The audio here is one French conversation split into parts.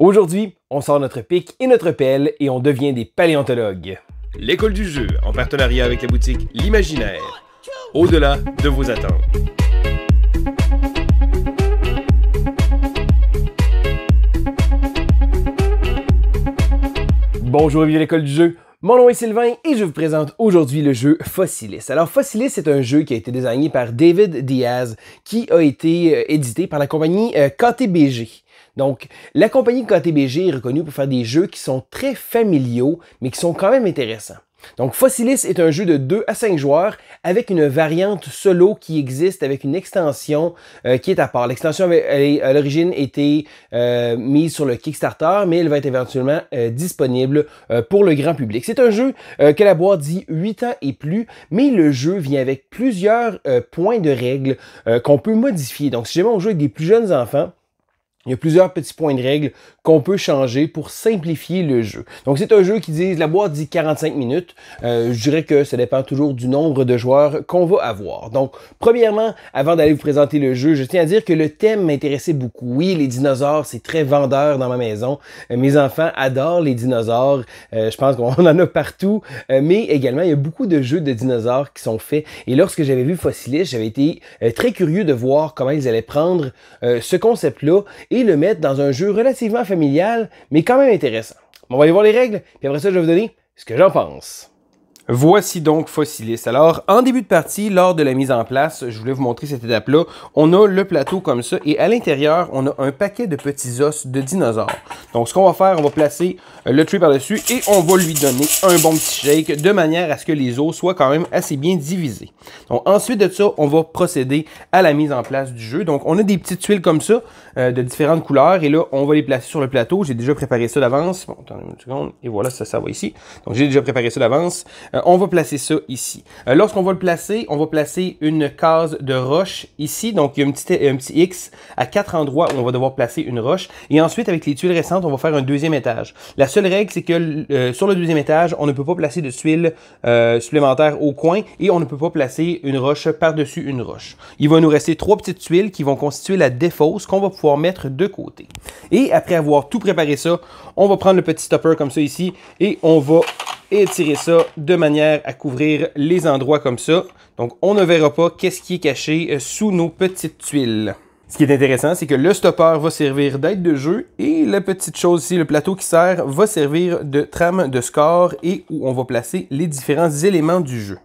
Aujourd'hui, on sort notre pic et notre pelle et on devient des paléontologues. L'école du jeu, en partenariat avec la boutique L'Imaginaire, au-delà de vos attentes. Bonjour et bienvenue à l'école du jeu. Mon nom est Sylvain et je vous présente aujourd'hui le jeu Fossilis. Alors Fossilis c'est un jeu qui a été désigné par David Diaz qui a été euh, édité par la compagnie euh, KTBG. Donc, la compagnie KTBG est reconnue pour faire des jeux qui sont très familiaux, mais qui sont quand même intéressants. Donc, Fossilis est un jeu de 2 à 5 joueurs avec une variante solo qui existe avec une extension euh, qui est à part. L'extension à l'origine était euh, mise sur le Kickstarter, mais elle va être éventuellement euh, disponible pour le grand public. C'est un jeu que la boîte dit 8 ans et plus, mais le jeu vient avec plusieurs points de règles qu'on peut modifier. Donc, si jamais on joue avec des plus jeunes enfants, il y a plusieurs petits points de règle qu'on peut changer pour simplifier le jeu. Donc c'est un jeu qui dit, la boîte dit 45 minutes. Euh, je dirais que ça dépend toujours du nombre de joueurs qu'on va avoir. Donc premièrement, avant d'aller vous présenter le jeu, je tiens à dire que le thème m'intéressait beaucoup. Oui, les dinosaures, c'est très vendeur dans ma maison. Euh, mes enfants adorent les dinosaures. Euh, je pense qu'on en a partout. mais également, il y a beaucoup de jeux de dinosaures qui sont faits. Et lorsque j'avais vu Fossilis, j'avais été très curieux de voir comment ils allaient prendre ce concept-là et le mettre dans un jeu relativement familial, mais quand même intéressant. On va aller voir les règles, puis après ça, je vais vous donner ce que j'en pense. Voici donc Fossilis. Alors, en début de partie, lors de la mise en place, je voulais vous montrer cette étape-là. On a le plateau comme ça et à l'intérieur, on a un paquet de petits os de dinosaures. Donc, ce qu'on va faire, on va placer euh, le tree par-dessus et on va lui donner un bon petit shake de manière à ce que les os soient quand même assez bien divisés. Donc, ensuite de ça, on va procéder à la mise en place du jeu. Donc, on a des petites tuiles comme ça euh, de différentes couleurs et là, on va les placer sur le plateau. J'ai déjà préparé ça d'avance. Bon, attendez une seconde. Et voilà, ça, ça va ici. Donc, j'ai déjà préparé ça d'avance. Euh, euh, on va placer ça ici. Euh, lorsqu'on va le placer, on va placer une case de roche ici. Donc, il y a un petit, X à quatre endroits où on va devoir placer une roche. Et ensuite, avec les tuiles récentes, on va faire un deuxième étage. La seule règle, c'est que euh, sur le deuxième étage, on ne peut pas placer de tuiles supplémentaires au coin et on ne peut pas placer une roche par-dessus une roche. Il va nous rester trois petites tuiles qui vont constituer la défausse qu'on va pouvoir mettre de côté. Et après avoir tout préparé ça, on va prendre le petit stopper comme ça ici et on va et tirer ça de manière à couvrir les endroits comme ça. Donc on ne verra pas qu'est-ce qui est caché euh, sous nos petites tuiles. Ce qui est intéressant, c'est que le stopper va servir d'aide de jeu et la petite chose ici, le plateau qui sert, va servir de trame de score et où on va placer les différents éléments du jeu.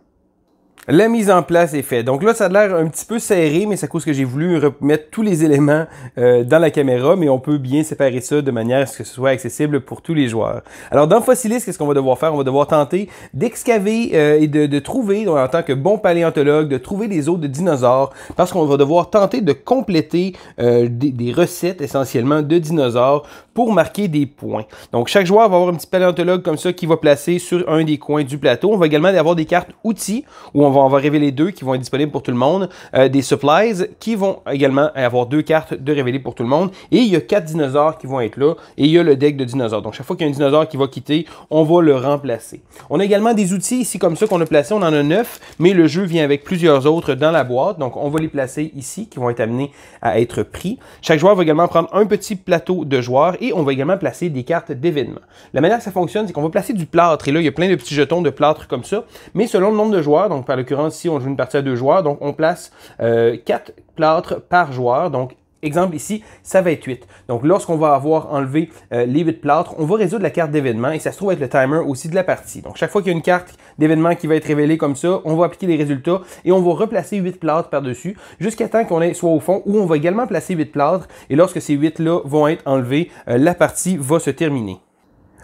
La mise en place est faite. Donc là, ça a l'air un petit peu serré, mais c'est à cause que j'ai voulu remettre tous les éléments euh, dans la caméra, mais on peut bien séparer ça de manière à ce que ce soit accessible pour tous les joueurs. Alors dans Fossilis, qu'est-ce qu'on va devoir faire? On va devoir tenter d'excaver euh, et de, trouver, en tant que bon paléontologue, de trouver les os de dinosaures, parce qu'on va devoir tenter de compléter euh, des, des recettes essentiellement de dinosaures pour marquer des points. Donc chaque joueur va avoir un petit paléontologue comme ça qui va placer sur un des coins du plateau. On va également avoir des cartes outils où on va on va révéler deux qui vont être disponibles pour tout le monde. Euh, des supplies qui vont également avoir deux cartes de révéler pour tout le monde. Et il y a quatre dinosaures qui vont être là. Et il y a le deck de dinosaures. Donc, chaque fois qu'il y a un dinosaure qui va quitter, on va le remplacer. On a également des outils ici comme ça qu'on a placés. On en a neuf, mais le jeu vient avec plusieurs autres dans la boîte. Donc, on va les placer ici qui vont être amenés à être pris. Chaque joueur va également prendre un petit plateau de joueurs et on va également placer des cartes d'événements. La manière que ça fonctionne, c'est qu'on va placer du plâtre. Et là, il y a plein de petits jetons de plâtre comme ça. Mais selon le nombre de joueurs, donc par le l'occurrence, si on joue une partie à deux joueurs, donc on place euh, quatre plâtres par joueur, donc Exemple ici, ça va être 8. Donc lorsqu'on va avoir enlevé euh, les huit plâtres, on va résoudre la carte d'événement et ça se trouve être le timer aussi de la partie. Donc chaque fois qu'il y a une carte d'événement qui va être révélée comme ça, on va appliquer les résultats et on va replacer huit plâtres par-dessus jusqu'à temps qu'on soit au fond où on va également placer 8 plâtres et lorsque ces huit là vont être enlevés, euh, la partie va se terminer.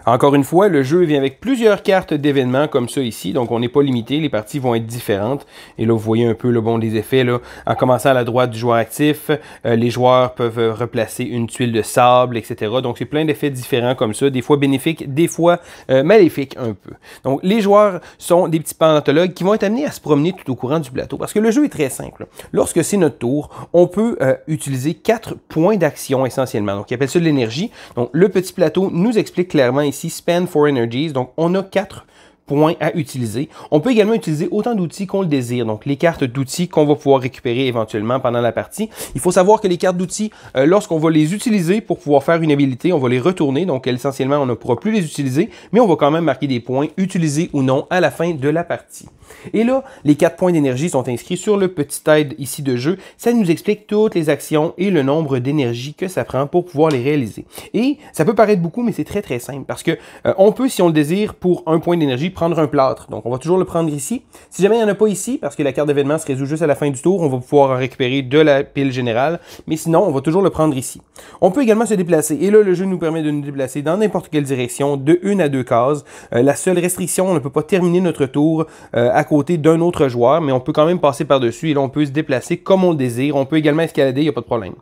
Encore une fois, le jeu vient avec plusieurs cartes d'événements comme ça ici, donc on n'est pas limité, les parties vont être différentes. Et là, vous voyez un peu le bon des effets, là, en commençant à la droite du joueur actif, euh, les joueurs peuvent euh, replacer une tuile de sable, etc. Donc c'est plein d'effets différents comme ça, des fois bénéfiques, des fois euh, maléfiques un peu. Donc les joueurs sont des petits pantologues qui vont être amenés à se promener tout au courant du plateau, parce que le jeu est très simple. Lorsque c'est notre tour, on peut utiliser quatre points d'action essentiellement. Donc ils appellent ça de l'énergie. Donc le petit plateau nous explique clairement ici Spend for Energies. Donc, on a quatre points à utiliser. On peut également utiliser autant d'outils qu'on le désire, donc les cartes d'outils qu'on va pouvoir récupérer éventuellement pendant la partie. Il faut savoir que les cartes d'outils, euh, lorsqu'on va les utiliser pour pouvoir faire une habilité, on va les retourner, donc essentiellement on ne pourra plus les utiliser, mais on va quand même marquer des points utilisés ou non à la fin de la partie. Et là, les quatre points d'énergie sont inscrits sur le petit aide ici de jeu. Ça nous explique toutes les actions et le nombre d'énergie que ça prend pour pouvoir les réaliser. Et ça peut paraître beaucoup, mais c'est très très simple parce que euh, on peut, si on le désire, pour un point d'énergie, un plâtre. Donc, on va toujours le prendre ici. Si jamais il n'y en a pas ici, parce que la carte d'événement se résout juste à la fin du tour, on va pouvoir en récupérer de la pile générale. Mais sinon, on va toujours le prendre ici. On peut également se déplacer. Et là, le jeu nous permet de nous déplacer dans n'importe quelle direction, de une à deux cases. Euh, la seule restriction, on ne peut pas terminer notre tour euh, à côté d'un autre joueur, mais on peut quand même passer par-dessus. Et là, on peut se déplacer comme on le désire. On peut également escalader, il n'y a pas de problème.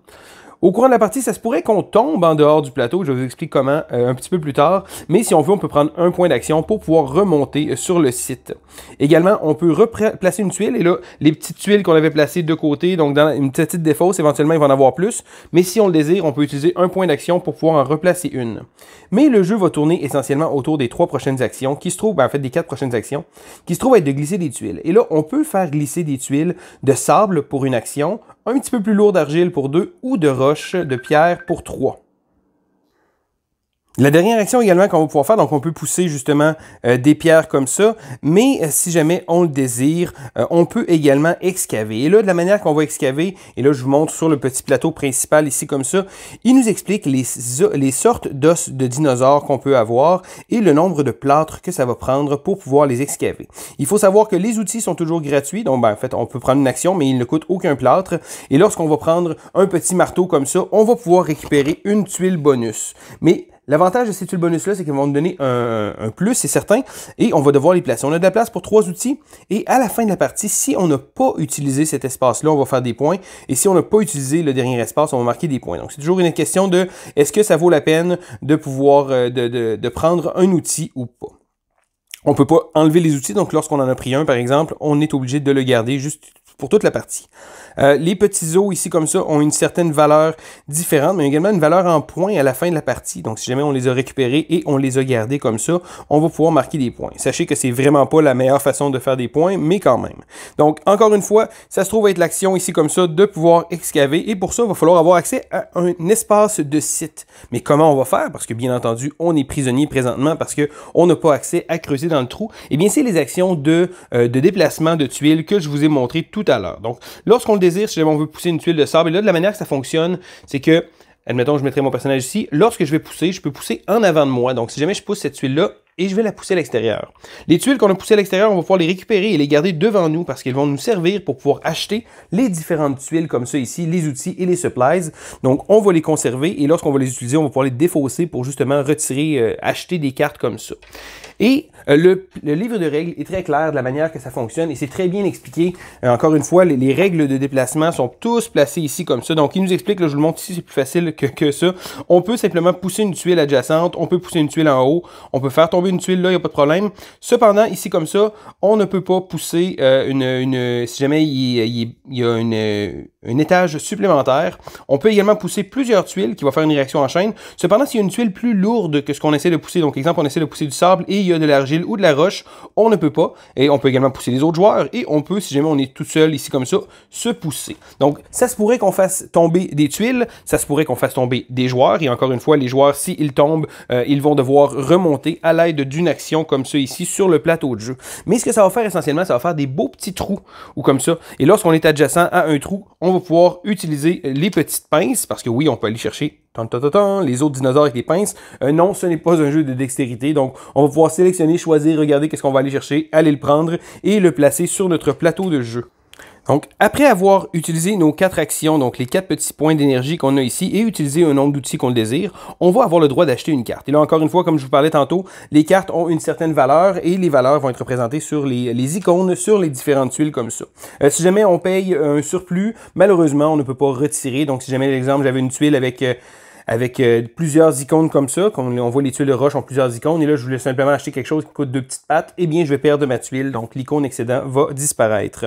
Au courant de la partie, ça se pourrait qu'on tombe en dehors du plateau. Je vous explique comment euh, un petit peu plus tard. Mais si on veut, on peut prendre un point d'action pour pouvoir remonter euh, sur le site. Également, on peut replacer une tuile. Et là, les petites tuiles qu'on avait placées de côté, donc dans une petite défausse, éventuellement, il va en avoir plus. Mais si on le désire, on peut utiliser un point d'action pour pouvoir en replacer une. Mais le jeu va tourner essentiellement autour des trois prochaines actions qui se trouvent, ben, en fait, des quatre prochaines actions, qui se trouvent être de glisser des tuiles. Et là, on peut faire glisser des tuiles de sable pour une action, un petit peu plus lourd d'argile pour 2 ou de roche, de pierre pour 3. La dernière action également qu'on va pouvoir faire, donc on peut pousser justement euh, des pierres comme ça, mais euh, si jamais on le désire, euh, on peut également excaver. Et là, de la manière qu'on va excaver, et là je vous montre sur le petit plateau principal ici comme ça, il nous explique les, les sortes d'os de dinosaures qu'on peut avoir et le nombre de plâtres que ça va prendre pour pouvoir les excaver. Il faut savoir que les outils sont toujours gratuits, donc ben, en fait on peut prendre une action, mais il ne coûte aucun plâtre. Et lorsqu'on va prendre un petit marteau comme ça, on va pouvoir récupérer une tuile bonus. Mais L'avantage de ces tuiles bonus-là, c'est qu'ils vont nous donner un, un plus, c'est certain, et on va devoir les placer. On a de la place pour trois outils, et à la fin de la partie, si on n'a pas utilisé cet espace-là, on va faire des points, et si on n'a pas utilisé le dernier espace, on va marquer des points. Donc, c'est toujours une question de est-ce que ça vaut la peine de pouvoir, euh, de, de prendre un outil ou pas. On peut pas enlever les outils, donc lorsqu'on en a pris un, par exemple, on est obligé de le garder juste pour toute la partie. Euh, les petits os ici comme ça ont une certaine valeur différente, mais également une valeur en points à la fin de la partie. Donc si jamais on les a récupérés et on les a gardés comme ça, on va pouvoir marquer des points. Sachez que c'est vraiment pas la meilleure façon de faire des points, mais quand même. Donc encore une fois, ça se trouve être l'action ici comme ça de pouvoir excaver et pour ça, il va falloir avoir accès à un espace de site. Mais comment on va faire? Parce que bien entendu, on est prisonnier présentement parce qu'on n'a pas accès à creuser dans le trou. Et eh bien, c'est les actions de, euh, de déplacement de tuiles que je vous ai montré tout à alors Donc, lorsqu'on le désire, si jamais on veut pousser une tuile de sable, et là, de la manière que ça fonctionne, c'est que, admettons que je mettrai mon personnage ici, lorsque je vais pousser, je peux pousser en avant de moi. Donc, si jamais je pousse cette tuile-là, et je vais la pousser à l'extérieur. Les tuiles qu'on a poussées à l'extérieur, on va pouvoir les récupérer et les garder devant nous parce qu'elles vont nous servir pour pouvoir acheter les différentes tuiles comme ça ici, les outils et les supplies. Donc, on va les conserver et lorsqu'on va les utiliser, on va pouvoir les défausser pour justement retirer, euh, acheter des cartes comme ça. Et euh, le, livre de règles est très clair de la manière que ça fonctionne et c'est très bien expliqué. Euh, encore une fois, les, règles de déplacement sont tous placées ici comme ça. Donc, il nous explique, là, je vous le montre ici, c'est plus facile que, ça. On peut simplement pousser une tuile adjacente, on peut pousser une tuile en haut, on peut faire tomber une tuile là, il n'y a pas de problème. Cependant, ici comme ça, on ne peut pas pousser euh, une, Si jamais il, y a un étage supplémentaire, on peut également pousser plusieurs tuiles qui vont faire une réaction en chaîne. Cependant, s'il y a une tuile plus lourde que ce qu'on essaie de pousser, donc exemple, on essaie de pousser du sable et de l'argile ou de la roche, on ne peut pas. Et on peut également pousser les autres joueurs. Et on peut, si jamais on est tout seul ici comme ça, se pousser. Donc, ça se pourrait qu'on fasse tomber des tuiles. Ça se pourrait qu'on fasse tomber des joueurs. Et encore une fois, les joueurs, s'ils tombent, euh, ils vont devoir remonter à l'aide d'une action comme ça ici sur le plateau de jeu. Mais ce que ça va faire essentiellement, ça va faire des beaux petits trous ou comme ça. Et lorsqu'on est adjacent à un trou, on va pouvoir utiliser les petites pinces parce que oui, on peut aller chercher les autres dinosaures avec les pinces. Euh, non, ce n'est pas un jeu de dextérité. Donc, on va pouvoir sélectionner, choisir, regarder qu'est-ce qu'on va aller chercher, aller le prendre et le placer sur notre plateau de jeu. Donc, après avoir utilisé nos quatre actions, donc les quatre petits points d'énergie qu'on a ici, et utilisé un nombre d'outils qu'on le désire, on va avoir le droit d'acheter une carte. Et là, encore une fois, comme je vous parlais tantôt, les cartes ont une certaine valeur et les valeurs vont être représentées sur les, icônes, sur les différentes tuiles comme ça. Euh, si jamais on paye un surplus, malheureusement, on ne peut pas retirer. Donc, si jamais, l'exemple, exemple, j'avais une tuile avec... Euh, avec euh, plusieurs icônes comme ça. on voit les tuiles de roche ont plusieurs icônes. Et là, je voulais simplement acheter quelque chose qui coûte deux petites pattes. et eh bien, je vais perdre ma tuile. Donc, l'icône excédent va disparaître.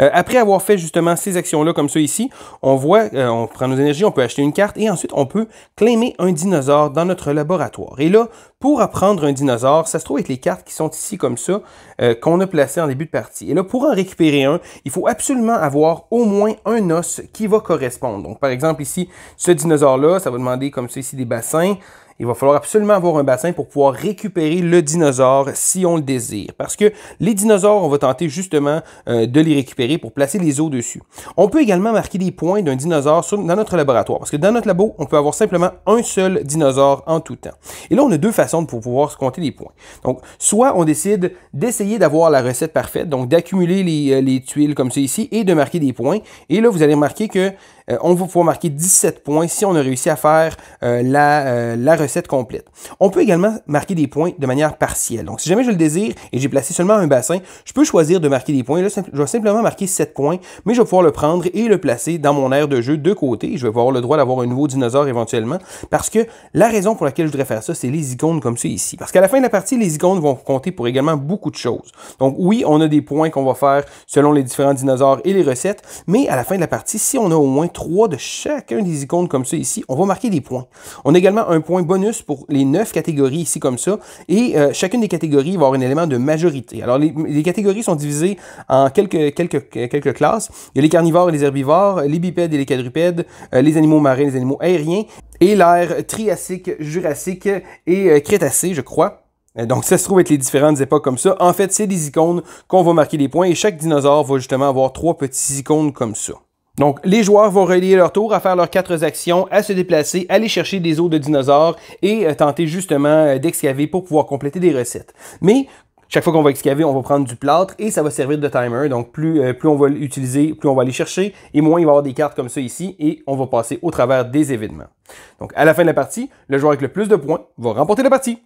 Euh, après avoir fait justement ces actions-là comme ça ici, on voit, euh, on prend nos énergies, on peut acheter une carte et ensuite on peut claimer un dinosaure dans notre laboratoire. Et là, pour apprendre un dinosaure, ça se trouve avec les cartes qui sont ici comme ça, euh, qu'on a placées en début de partie. Et là, pour en récupérer un, il faut absolument avoir au moins un os qui va correspondre. Donc, par exemple, ici, ce dinosaure-là, ça va demander comme ça ici des bassins il va falloir absolument avoir un bassin pour pouvoir récupérer le dinosaure si on le désire. Parce que les dinosaures, on va tenter justement euh, de les récupérer pour placer les os dessus. On peut également marquer des points d'un dinosaure dans notre laboratoire. Parce que dans notre labo, on peut avoir simplement un seul dinosaure en tout temps. Et là, on a deux façons de pouvoir compter les points. Donc, soit on décide d'essayer d'avoir la recette parfaite, donc d'accumuler les, euh, les tuiles comme ça ici et de marquer des points. Et là, vous allez remarquer que euh, on va pouvoir marquer 17 points si on a réussi à faire euh, la, euh, la, recette complète. On peut également marquer des points de manière partielle. Donc, si jamais je le désire et j'ai placé seulement un bassin, je peux choisir de marquer des points. Là, je vais simplement marquer 7 points, mais je vais pouvoir le prendre et le placer dans mon aire de jeu de côté. Je vais avoir le droit d'avoir un nouveau dinosaure éventuellement parce que la raison pour laquelle je voudrais faire ça, c'est les icônes comme ça ici. Parce qu'à la fin de la partie, les icônes vont compter pour également beaucoup de choses. Donc, oui, on a des points qu'on va faire selon les différents dinosaures et les recettes, mais à la fin de la partie, si on a au moins trois de chacun des icônes comme ça ici, on va marquer des points. On a également un point bonus pour les neuf catégories ici comme ça. Et euh, chacune des catégories va avoir un élément de majorité. Alors les, catégories sont divisées en quelques, quelques, quelques, classes. Il y a les carnivores et les herbivores, les bipèdes et les quadrupèdes, euh, les animaux marins, les animaux aériens, et l'ère triassique, jurassique et euh, crétacé, je crois. Donc, ça se trouve être les différentes époques comme ça. En fait, c'est des icônes qu'on va marquer des points et chaque dinosaure va justement avoir trois petites icônes comme ça. Donc, les joueurs vont relier leur tour à faire leurs quatre actions, à se déplacer, aller chercher des os de dinosaures et euh, tenter justement euh, d'excaver pour pouvoir compléter des recettes. Mais chaque fois qu'on va excaver, on va prendre du plâtre et ça va servir de timer. Donc, plus, euh, plus on va l'utiliser, plus on va aller chercher et moins il va y avoir des cartes comme ça ici et on va passer au travers des événements. Donc, à la fin de la partie, le joueur avec le plus de points va remporter la partie.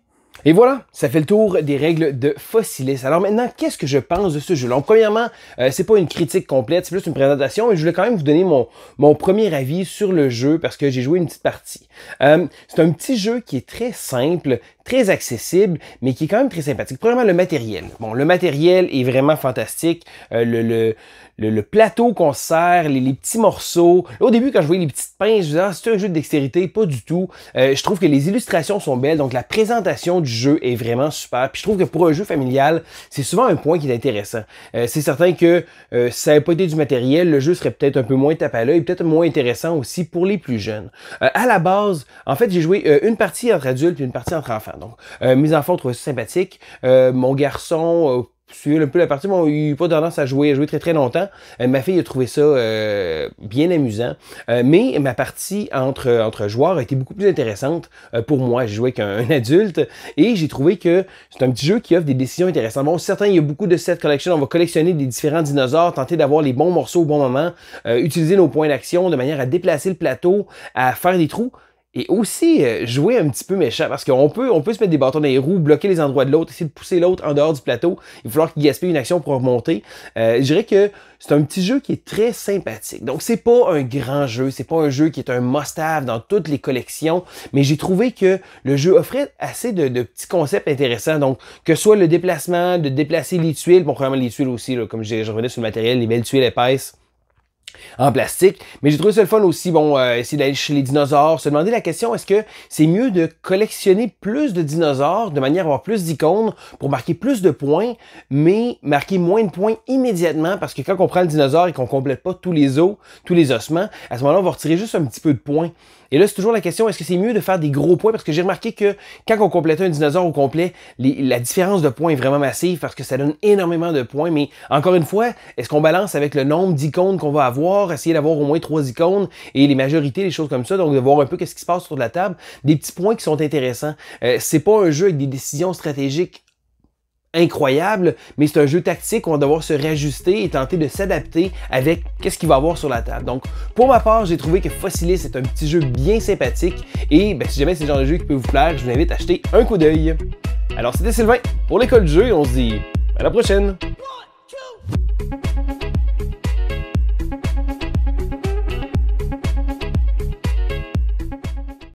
Et voilà, ça fait le tour des règles de Fossilis. Alors maintenant, qu'est-ce que je pense de ce jeu Donc, premièrement, euh, c'est pas une critique complète, c'est plus une présentation, mais je voulais quand même vous donner mon, mon premier avis sur le jeu parce que j'ai joué une petite partie. Euh, c'est un petit jeu qui est très simple, très accessible, mais qui est quand même très sympathique. Premièrement, le matériel. Bon, le matériel est vraiment fantastique. Euh, le, le, le, plateau qu'on sert, les, petits morceaux. au début, quand je voyais les petites pinces, je disais, ah, c'est un jeu de dextérité, pas du tout. Euh, je trouve que les illustrations sont belles, donc la présentation du jeu est vraiment super. Puis je trouve que pour un jeu familial, c'est souvent un point qui est intéressant. Euh, c'est certain que euh, ça n'a pas été du matériel, le jeu serait peut-être un peu moins tape à l'œil, peut-être moins intéressant aussi pour les plus jeunes. à la base, en fait, j'ai joué une partie entre adultes et une partie entre enfants. Donc, mes enfants trouvaient ça sympathique. mon garçon suis un peu la partie, mais on n'a pas tendance à jouer, à jouer très très longtemps. Euh, ma fille a trouvé ça euh, bien amusant. Euh, mais ma partie entre, entre joueurs a été beaucoup plus intéressante pour moi. J'ai joué qu'un adulte et j'ai trouvé que c'est un petit jeu qui offre des décisions intéressantes. Bon, certains, il y a beaucoup de set collection. On va collectionner des différents dinosaures, tenter d'avoir les bons morceaux au bon moment, utiliser nos points d'action de manière à déplacer le plateau, à faire des trous et aussi euh, jouer un petit peu méchant parce qu'on peut, on peut se mettre des bâtons dans les roues, bloquer les endroits de l'autre, essayer de pousser l'autre en dehors du plateau. Il va falloir qu'il gaspille une action pour remonter. Euh, je dirais que c'est un petit jeu qui est très sympathique. Donc c'est pas un grand jeu, c'est pas un jeu qui est un must-have dans toutes les collections, mais j'ai trouvé que le jeu offrait assez de, petits concepts intéressants. Donc que soit le déplacement, de déplacer les tuiles, bon probablement les tuiles aussi, comme je, je revenais sur le matériel, les belles tuiles épaisses en plastique. Mais j'ai trouvé ça le fun aussi, bon, euh, essayer d'aller chez les dinosaures, se demander la question, est-ce que c'est mieux de collectionner plus de dinosaures de manière à avoir plus d'icônes pour marquer plus de points, mais marquer moins de points immédiatement parce que quand on prend le dinosaure et qu'on complète pas tous les os, tous les ossements, à ce moment-là, on va retirer juste un petit peu de points. Et là, c'est toujours la question, est-ce que c'est mieux de faire des gros points? Parce que j'ai remarqué que quand on complétait un dinosaure au complet, la différence de points est vraiment massive parce que ça donne énormément de points. Mais encore une fois, est-ce qu'on balance avec le nombre d'icônes qu'on va avoir, essayer d'avoir au moins trois icônes et les majorités, les choses comme ça, donc de voir un peu qu'est-ce qui se passe sur la table, des petits points qui sont intéressants. Euh, c'est pas un jeu avec des décisions stratégiques incroyable, mais c'est un jeu tactique où on va devoir se réajuster et tenter de s'adapter avec qu'est-ce qu'il va avoir sur la table. Donc, pour ma part, j'ai trouvé que Fossilis est un petit jeu bien sympathique et ben, si jamais c'est le genre de jeu qui peut vous plaire, je vous invite à acheter un coup d'œil. Alors, c'était Sylvain pour l'école de jeu et on se dit à la prochaine!